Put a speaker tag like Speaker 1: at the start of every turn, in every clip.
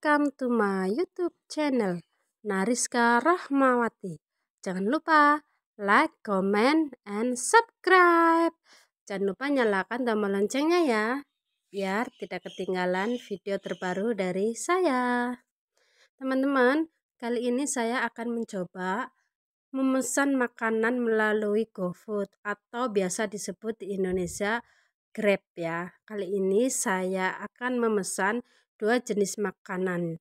Speaker 1: welcome to my YouTube channel Nariska Rahmawati. Jangan lupa like, comment, and subscribe. Jangan lupa nyalakan tombol loncengnya ya, biar tidak ketinggalan video terbaru dari saya. Teman-teman, kali ini saya akan mencoba memesan makanan melalui GoFood atau biasa disebut di Indonesia Grab ya. Kali ini saya akan memesan dua jenis makanan,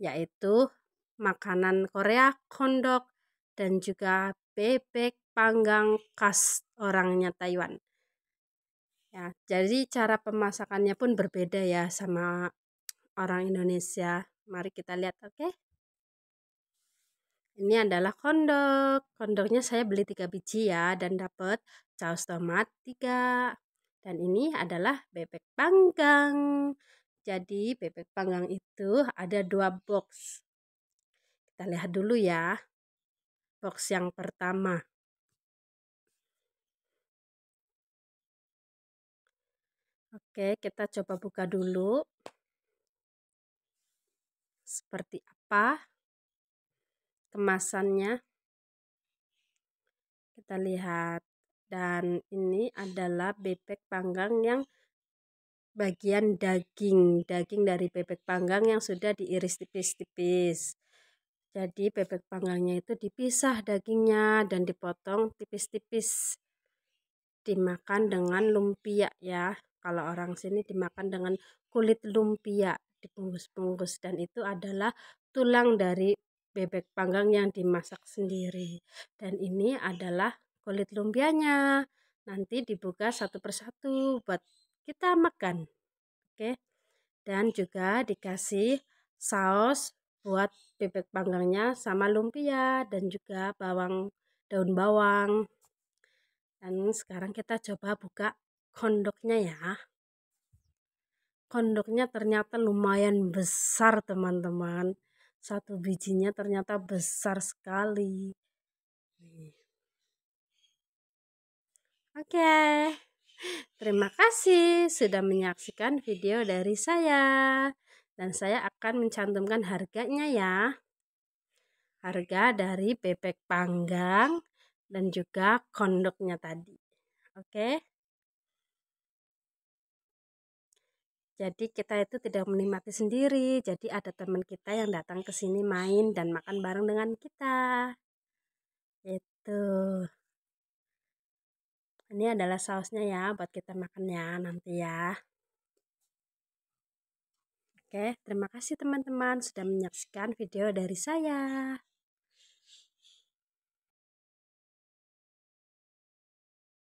Speaker 1: yaitu makanan Korea kondok dan juga bebek panggang khas orangnya Taiwan. Ya, jadi cara pemasakannya pun berbeda ya sama orang Indonesia. Mari kita lihat, oke? Okay? Ini adalah kondok. Kondoknya saya beli 3 biji ya dan dapat saus tomat 3. Dan ini adalah bebek panggang. Jadi bebek panggang itu ada dua box. Kita lihat dulu ya. Box yang pertama. Oke, kita coba buka dulu. Seperti apa kemasannya? Kita lihat. Dan ini adalah bebek panggang yang bagian daging daging dari bebek panggang yang sudah diiris tipis-tipis jadi bebek panggangnya itu dipisah dagingnya dan dipotong tipis-tipis dimakan dengan lumpia ya kalau orang sini dimakan dengan kulit lumpia dibungkus-bungkus dan itu adalah tulang dari bebek panggang yang dimasak sendiri dan ini adalah kulit lumpianya nanti dibuka satu persatu buat kita makan. Oke. Dan juga dikasih saus buat bebek panggangnya sama lumpia dan juga bawang daun bawang. Dan sekarang kita coba buka kondoknya ya. Kondoknya ternyata lumayan besar teman-teman. Satu bijinya ternyata besar sekali. Oke. Okay. Terima kasih sudah menyaksikan video dari saya. Dan saya akan mencantumkan harganya ya. Harga dari bebek panggang dan juga kondoknya tadi. Oke. Jadi kita itu tidak menikmati sendiri. Jadi ada teman kita yang datang ke sini main dan makan bareng dengan kita. Itu. Ini adalah sausnya ya buat kita makan ya nanti ya. Oke, terima kasih teman-teman sudah menyaksikan video dari saya.